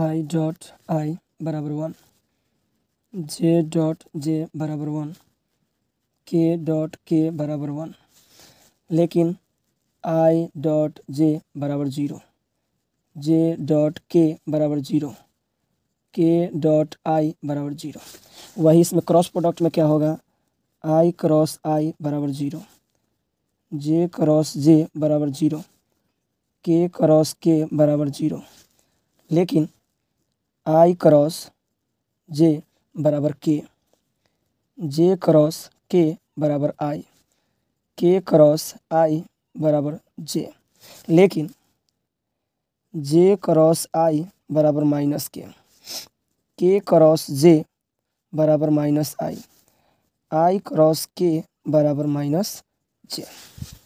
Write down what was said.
I dot I बराबर one J dot J बराबर one के डॉट के बराबर वन लेकिन आई डॉट जे बराबर जीरो जे डॉट के बराबर जीरो के डॉट आई बराबर जीरो वही इसमें क्रॉस प्रोडक्ट में क्या होगा आई क्रॉस आई बराबर जीरो जे क्रॉस जे बराबर जीरो के क्रॉस के बराबर जीरो लेकिन आई क्रॉस जे बराबर के जे क्रॉस के बराबर आई के क्रॉस आई बराबर जे लेकिन जे क्रॉस आई बराबर माइनस के के क्रॉस जे बराबर माइनस आई आई क्रॉस के बराबर माइनस जे